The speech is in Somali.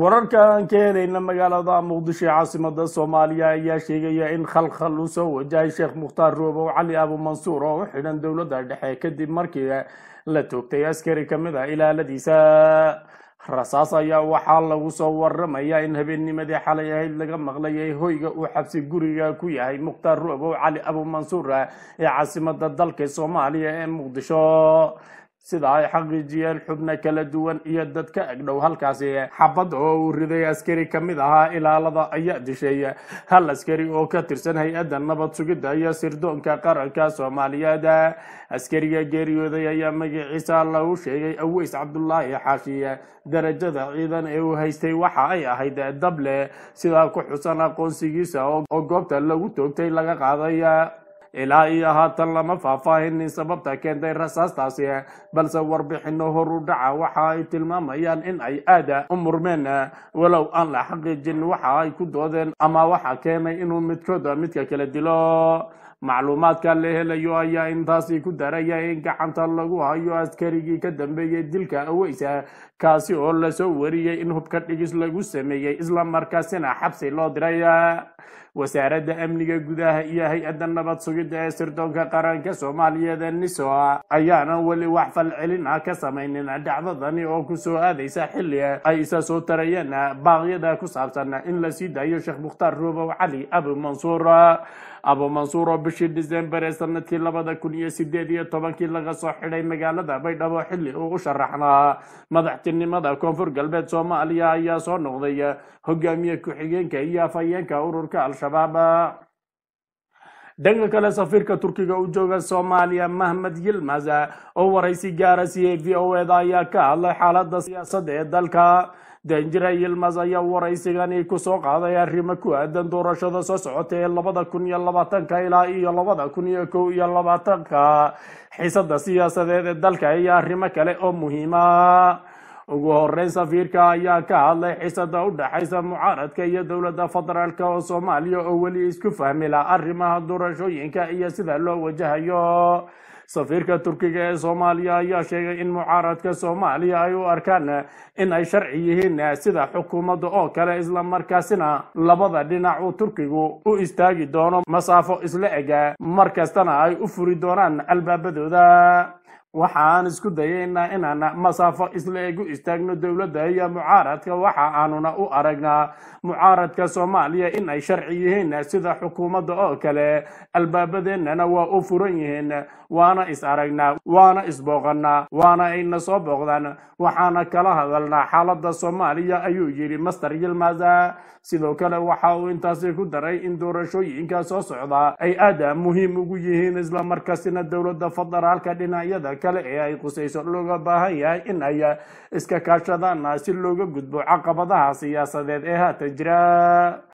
wararka aan ka helayna magaalada muqdisho ee caasimada soomaaliya ayaa sheegaya in khalkhal uu soo wajahay sheekh mukhtaar roobow cali abu mansuur oo u xidhan dowladda dhexe kadib markii la toogtay askari ka mid a ah ilaaladiisa rasaas ayaa waxaa lagu soo waramayaa in habeennimadii xalay ahayd laga maqlay ee hoyga uu xabsi guriga ku yahay mukhtaar roobow cali abu mansuur ee caasimada dalka soomaaliya ee muqdisho sida ay xaqiijiyeen xubno kala duwan iyo dad ka egdhow halkaasi xabad oo uu riday askari ka mid ahaa ilaalada ayaa dishay hal askari oo ka tirsan hay-adda nabad sugidda iyo sirdoonka qaranka soomaaliyeed askariga geeriyooday ayaa magiciisa lagu sheegay aweys cabdulaahi xaashi darajada ciidan ee uu haystay waxa ay ahayd dable sidaa ku xusan aqoonsigiisa oo goobta lagu toogtay laga qaaday ilaa iyo haatan lama faahfaahinin sababta keentay rasaastaasi balse warbixino horu dhaca waxa ay tilmaamayaan in ay aada u murmeen walow aan la xaqiijin waxa ay ku doodeen ama waxa keenay inuu midkooda midka kala dilo macluumaadka la helayo ayaa intaasi ku daraya in gacanta lagu hayo askarigii ka dambeeyey dilka aweysa kaasi oo lasoo wariyey in hubka dhigis lagu sameeyey isla markaasina xabsi loo diray wasaaradda amniga gudaha iyo hay-adda nabad sugidda ee sirdoonka qaranka soomaaliyeed ee nisoa ayaanan weli wax falcelin ah ka samaynin dhacdadani oo ku soo aadaysa xilli ay isa soo tarayeen baaqyada ku saabsan in la sii daayo sheekh mukhtaar ruubow cali abu mansuur abu mansuur oo bishii disembar ee sanadkii labada kun iyo sideed iyo tobankii laga soo xidhay magaalada baydhabo xilli uu u sharaxnaa madaxtinimada koonfur galbeed soomaaliya ayaa soo noqday hogaamiye ku-xigeenka iyo afhayeenka ururka al-shabaab shabaaba dhanka kale safiirka turkiga u jooga soomaaliya mahmed yilmaz oo waraysi gaara c v o eda ayaa ka hadlay xaalada siyaasadda ee dalka danjira yilmaz ayaa waraysigani kusoo qaaday arrimo ku aadan doorashada soo socota ee labada kun iyo labaatanka ilaa iyo labada kun iyo kow iyo labaatanka xiisada siyaasadeed ee dalka iyo arrimo kale oo muhiima ugu horeyn safiirka ayaa ka hadlay xisada u dhexaysa mucaaradka iyo dowladda federaalk oo soomaaliya oo weli isku fahmila arrimaha doorashooyinka iyo sida loo wajahayo safiirka turkiga ee soomaaliya ayaa sheegay in mucaaradka soomaaliya ay u arkaan in ay sharci yihiin sida xukuumadda oo kale islamarkaasina labada dhinac uu turkigu u istaagi doono masaafo isla ega markastana ay u furi doonaan albaabadooda waxaan isku dayaynaa inaan masaafo isla eegu istaagno dowladda iyo mucaaradka waxa aanuna u aragnaa mucaaradka soomaaliya in ay sharci yihiin sida xukuumadda oo kale albaabadeennana waa u furan yihiin waana is aragnaa waana isbooqannaa waana ayna soo booqdaan waxaana kala hadalnaa xaaladda soomaaliya ayuu yidhi master yilmaza sidoo kale waxa uu intaasi ku daray in doorashooyinka soo socda ay aada muhiim ugu yihiin islamarkaasina dowladda federaalka dhinacyada kale ee ay qusayso looga baahan yahay in ay iska kaashadaanna si looga gudbo caqabadaha siyaasadeed ee haatan jira